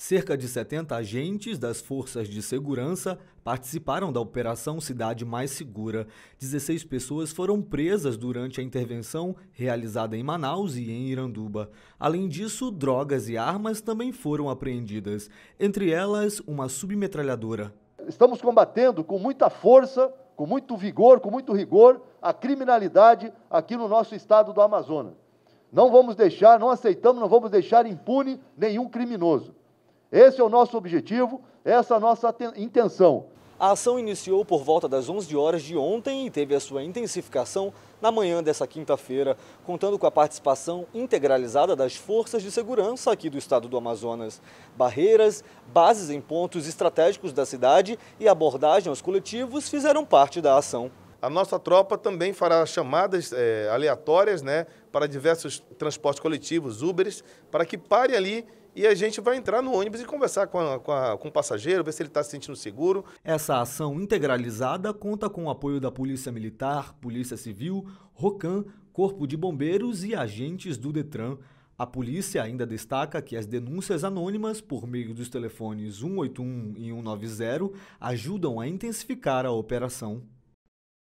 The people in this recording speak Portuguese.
Cerca de 70 agentes das forças de segurança participaram da operação Cidade Mais Segura. 16 pessoas foram presas durante a intervenção realizada em Manaus e em Iranduba. Além disso, drogas e armas também foram apreendidas, entre elas uma submetralhadora. Estamos combatendo com muita força, com muito vigor, com muito rigor a criminalidade aqui no nosso estado do Amazonas. Não vamos deixar, não aceitamos, não vamos deixar impune nenhum criminoso. Esse é o nosso objetivo, essa é a nossa intenção. A ação iniciou por volta das 11 horas de ontem e teve a sua intensificação na manhã dessa quinta-feira, contando com a participação integralizada das forças de segurança aqui do estado do Amazonas. Barreiras, bases em pontos estratégicos da cidade e abordagem aos coletivos fizeram parte da ação. A nossa tropa também fará chamadas é, aleatórias né, para diversos transportes coletivos, Uberes, para que pare ali e a gente vai entrar no ônibus e conversar com, a, com, a, com o passageiro, ver se ele está se sentindo seguro. Essa ação integralizada conta com o apoio da Polícia Militar, Polícia Civil, Rocam Corpo de Bombeiros e agentes do DETRAN. A polícia ainda destaca que as denúncias anônimas por meio dos telefones 181 e 190 ajudam a intensificar a operação.